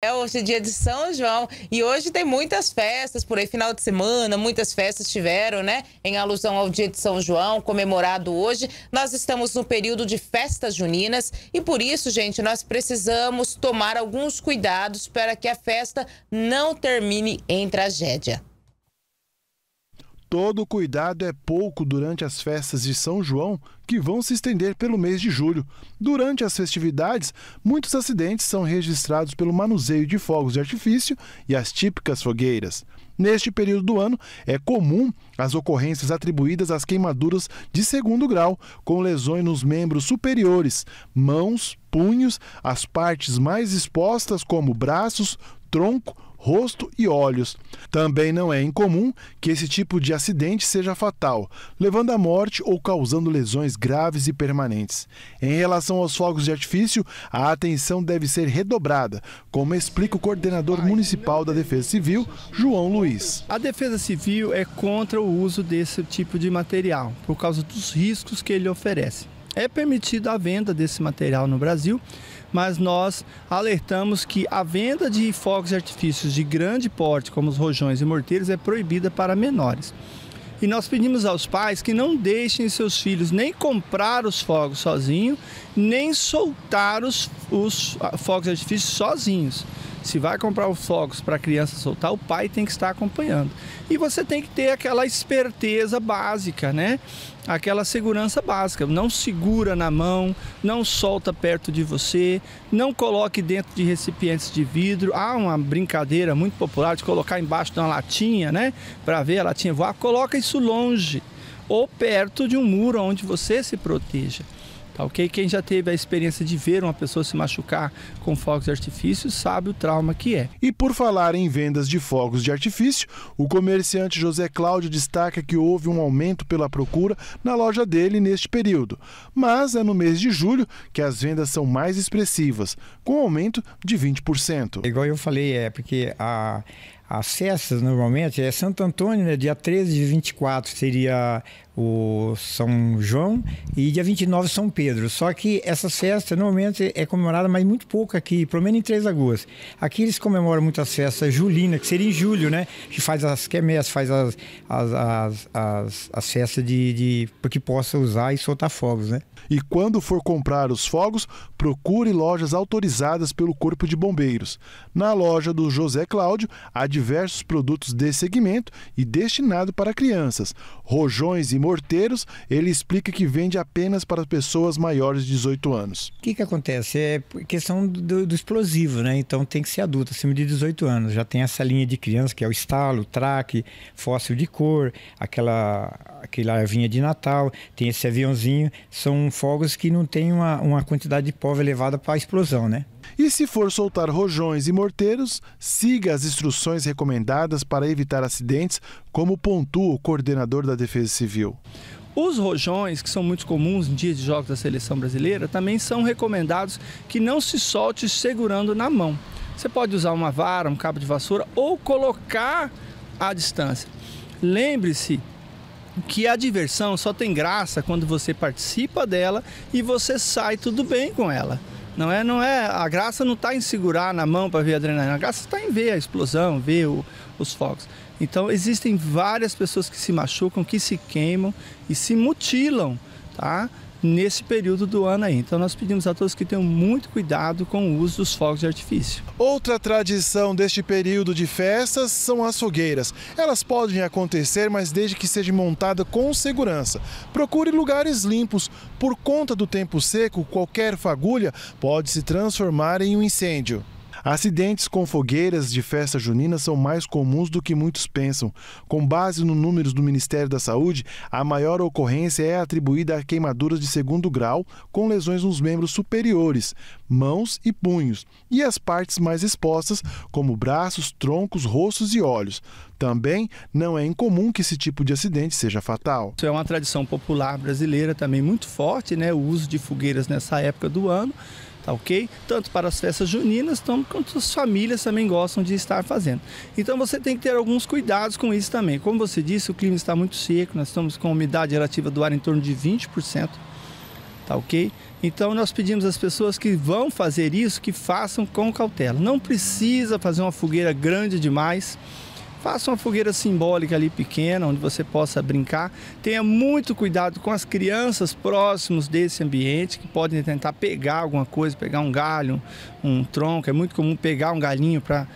É hoje dia de São João e hoje tem muitas festas por aí, final de semana, muitas festas tiveram, né? Em alusão ao dia de São João, comemorado hoje. Nós estamos no período de festas juninas e por isso, gente, nós precisamos tomar alguns cuidados para que a festa não termine em tragédia. Todo cuidado é pouco durante as festas de São João, que vão se estender pelo mês de julho. Durante as festividades, muitos acidentes são registrados pelo manuseio de fogos de artifício e as típicas fogueiras. Neste período do ano, é comum as ocorrências atribuídas às queimaduras de segundo grau, com lesões nos membros superiores, mãos, punhos, as partes mais expostas, como braços, tronco, rosto e olhos. Também não é incomum que esse tipo de acidente seja fatal, levando à morte ou causando lesões graves e permanentes. Em relação aos fogos de artifício, a atenção deve ser redobrada, como explica o coordenador municipal da Defesa Civil, João Luiz. A Defesa Civil é contra o uso desse tipo de material, por causa dos riscos que ele oferece. É permitida a venda desse material no Brasil, mas nós alertamos que a venda de fogos de artifícios de grande porte, como os rojões e morteiros, é proibida para menores. E nós pedimos aos pais que não deixem seus filhos nem comprar os fogos sozinhos, nem soltar os, os fogos de artifício sozinhos. Se vai comprar os fogos para a criança soltar, o pai tem que estar acompanhando. E você tem que ter aquela esperteza básica, né? Aquela segurança básica. Não segura na mão, não solta perto de você, não coloque dentro de recipientes de vidro. Há uma brincadeira muito popular de colocar embaixo de uma latinha, né? Para ver a latinha voar. Coloca isso longe ou perto de um muro onde você se proteja. Tá ok? Quem já teve a experiência de ver uma pessoa se machucar com fogos de artifício sabe o trauma que é. E por falar em vendas de fogos de artifício, o comerciante José Cláudio destaca que houve um aumento pela procura na loja dele neste período. Mas é no mês de julho que as vendas são mais expressivas, com um aumento de 20%. Igual eu falei, é porque a, as festas normalmente é Santo Antônio, né, dia 13 e 24 seria o São João e dia 29 São Pedro. Só que essas festas normalmente é comemorada, mas muito pouco aqui, pelo menos em Três Lagoas. Aqui eles comemoram muitas festas julinas, que seria em julho, né? Que faz as quermesses, é faz as, as, as, as, as festas de, de que possa usar e soltar fogos, né? E quando for comprar os fogos, procure lojas autorizadas pelo Corpo de Bombeiros. Na loja do José Cláudio, a de diversos produtos desse segmento e destinado para crianças. Rojões e morteiros, ele explica que vende apenas para pessoas maiores de 18 anos. O que, que acontece? É questão do, do explosivo, né? Então tem que ser adulto, acima de 18 anos. Já tem essa linha de criança que é o estalo, o traque, fóssil de cor, aquela, aquela ervinha de Natal, tem esse aviãozinho. São fogos que não tem uma, uma quantidade de pólvora elevada para a explosão, né? E se for soltar rojões e morteiros, siga as instruções recomendadas para evitar acidentes, como pontua o coordenador da Defesa Civil. Os rojões, que são muito comuns em dias de jogos da seleção brasileira, também são recomendados que não se solte segurando na mão. Você pode usar uma vara, um cabo de vassoura ou colocar à distância. Lembre-se que a diversão só tem graça quando você participa dela e você sai tudo bem com ela. Não é, não é, a graça não está em segurar na mão para ver a adrenalina, a graça está em ver a explosão, ver o, os focos. Então existem várias pessoas que se machucam, que se queimam e se mutilam, tá? nesse período do ano aí. Então nós pedimos a todos que tenham muito cuidado com o uso dos fogos de artifício. Outra tradição deste período de festas são as fogueiras. Elas podem acontecer, mas desde que seja montada com segurança. Procure lugares limpos. Por conta do tempo seco, qualquer fagulha pode se transformar em um incêndio. Acidentes com fogueiras de festa junina são mais comuns do que muitos pensam. Com base nos números do Ministério da Saúde, a maior ocorrência é atribuída a queimaduras de segundo grau com lesões nos membros superiores, mãos e punhos, e as partes mais expostas, como braços, troncos, rostos e olhos. Também não é incomum que esse tipo de acidente seja fatal. Isso é uma tradição popular brasileira também muito forte, né? O uso de fogueiras nessa época do ano tá ok? Tanto para as festas juninas, quanto as famílias também gostam de estar fazendo. Então você tem que ter alguns cuidados com isso também. Como você disse, o clima está muito seco, nós estamos com a umidade relativa do ar em torno de 20%, tá ok? Então nós pedimos às pessoas que vão fazer isso que façam com cautela. Não precisa fazer uma fogueira grande demais Faça uma fogueira simbólica ali pequena, onde você possa brincar. Tenha muito cuidado com as crianças próximos desse ambiente, que podem tentar pegar alguma coisa, pegar um galho, um tronco. É muito comum pegar um galinho para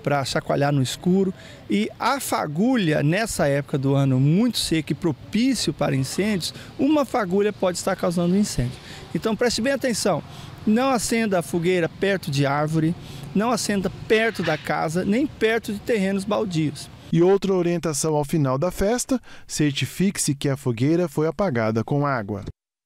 para chacoalhar no escuro. E a fagulha, nessa época do ano muito seca e propício para incêndios, uma fagulha pode estar causando incêndio. Então preste bem atenção. Não acenda a fogueira perto de árvore, não acenda perto da casa, nem perto de terrenos baldios. E outra orientação ao final da festa: certifique-se que a fogueira foi apagada com água.